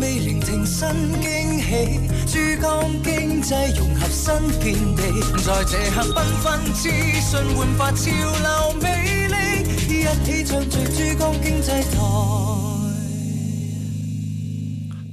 未聆听新惊喜，珠江经济融合新天地，在这刻缤纷资讯焕发潮流魅力，一起唱聚珠江经济台。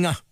Inger